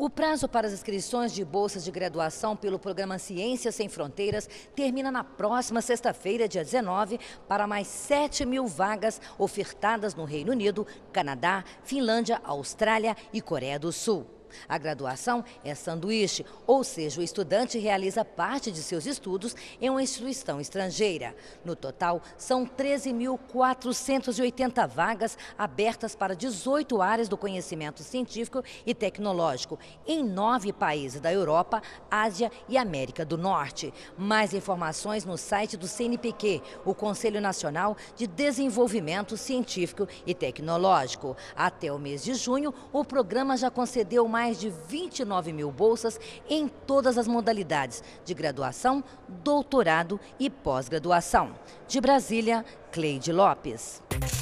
O prazo para as inscrições de bolsas de graduação pelo programa Ciências Sem Fronteiras termina na próxima sexta-feira, dia 19, para mais 7 mil vagas ofertadas no Reino Unido, Canadá, Finlândia, Austrália e Coreia do Sul. A graduação é sanduíche, ou seja, o estudante realiza parte de seus estudos em uma instituição estrangeira. No total, são 13.480 vagas abertas para 18 áreas do conhecimento científico e tecnológico, em nove países da Europa, Ásia e América do Norte. Mais informações no site do CNPq, o Conselho Nacional de Desenvolvimento Científico e Tecnológico. Até o mês de junho, o programa já concedeu mais mais de 29 mil bolsas em todas as modalidades de graduação, doutorado e pós-graduação. De Brasília, Cleide Lopes.